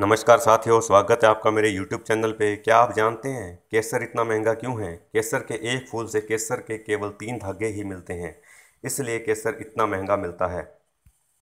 नमस्कार साथियों स्वागत है आपका मेरे यूट्यूब चैनल पे क्या आप जानते हैं केसर इतना महंगा क्यों है केसर के एक फूल से केसर के केवल तीन धागे ही मिलते हैं इसलिए केसर इतना महंगा मिलता है